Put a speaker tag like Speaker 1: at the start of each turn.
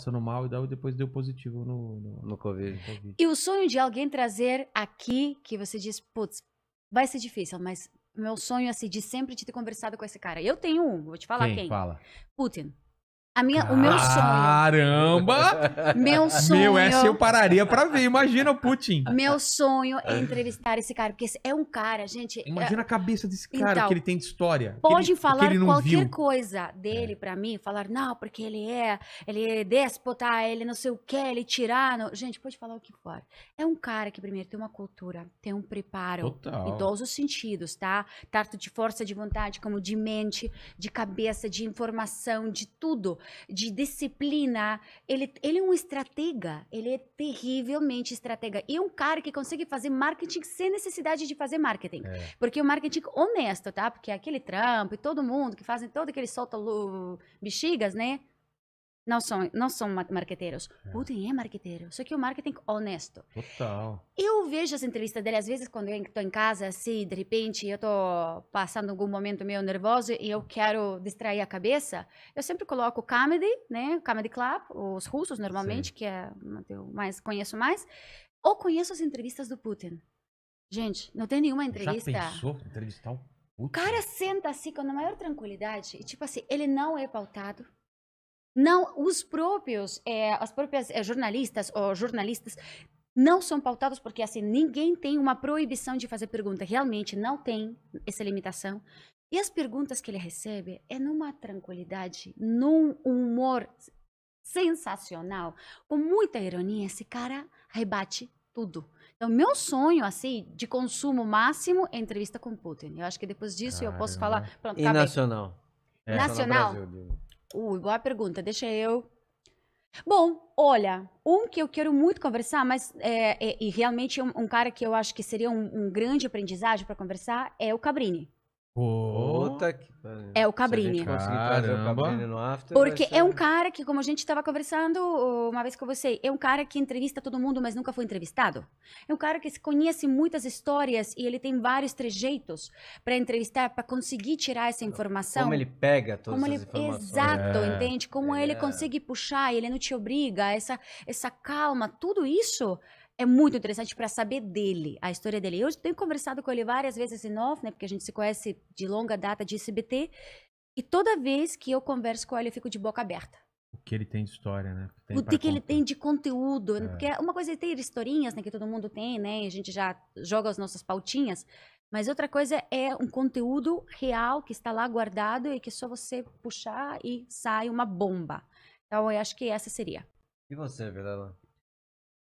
Speaker 1: passando mal e depois deu positivo no, no, no COVID, E o sonho de alguém trazer aqui, que você diz, putz, vai ser difícil, mas meu sonho, é, assim, de sempre de ter conversado com esse cara. Eu tenho um, vou te falar quem. quem. Fala. Putin. A minha, o meu sonho. Caramba! Meu sonho. Meu, essa eu pararia pra ver. Imagina o Putin. Meu sonho é entrevistar esse cara, porque é um cara, gente. É imagina é... a cabeça desse cara então, que ele tem de história. Pode ele, falar qualquer viu. coisa dele é. pra mim, falar, não, porque ele é, ele é déspota, ele não sei o que, ele tirar tirano. Gente, pode falar o que for. É um cara que primeiro tem uma cultura, tem um preparo Total. em todos os sentidos, tá? Tanto tá de força de vontade, como de mente, de cabeça, de informação, de tudo de disciplina. Ele, ele é um estratega, ele é terrivelmente estratega. E um cara que consegue fazer marketing sem necessidade de fazer marketing. É. Porque o marketing honesto, tá? Porque é aquele trampo e todo mundo que fazem todo aquele solta bexigas, né? não são, não são marqueteiros. É. Putin é marqueteiro. Só que o marketing honesto. Total. Eu vejo as entrevistas dele, às vezes, quando eu estou em casa, assim, de repente, eu estou passando algum momento meio nervoso e eu quero distrair a cabeça, eu sempre coloco comedy, né? Comedy Club, os russos, normalmente, Sim. que é eu mais conheço mais. Ou conheço as entrevistas do Putin. Gente, não tem nenhuma entrevista. Já pensou entrevistar o Putin? O cara senta assim com a maior tranquilidade e, tipo assim, ele não é pautado não, os próprios, é, as próprias é, jornalistas ou jornalistas não são pautados porque assim ninguém tem uma proibição de fazer pergunta. Realmente não tem essa limitação. E as perguntas que ele recebe é numa tranquilidade, num humor sensacional, com muita ironia. Esse cara rebate tudo. Então, meu sonho, assim, de consumo máximo é entrevista com Putin. Eu acho que depois disso Caramba. eu posso falar. Pronto, e nacional.
Speaker 2: É, nacional.
Speaker 1: Ui, uh, boa pergunta, deixa eu. Bom, olha, um que eu quero muito conversar, mas é, é, e realmente é um, um, cara que eu acho que seria um, um grande aprendizagem para conversar é o Cabrini. Puta que... É o Cabrini. Porque é um cara que, como a gente estava conversando uma vez com você, é um cara que entrevista todo mundo, mas nunca foi entrevistado. É um cara que conhece muitas histórias e ele tem vários trejeitos para entrevistar, para conseguir tirar essa informação. Como ele pega todas como ele... informações. Exato, é, entende? Como é. ele consegue puxar, ele não te obriga, essa, essa calma, tudo isso é muito interessante para saber dele, a história dele. Eu tenho conversado com ele várias vezes em off, né, porque a gente se conhece de longa data de CBT, e toda vez que eu converso com ele, eu fico de boca aberta. O que ele tem de história, né? Tem o que ele tem de conteúdo. Né, é. Porque é uma coisa é ter historinhas, né? Que todo mundo tem, né? A gente já joga as nossas pautinhas. Mas outra coisa é um conteúdo real que está lá guardado e que só você puxar e sai uma bomba. Então eu acho que essa seria. E você, Vilela?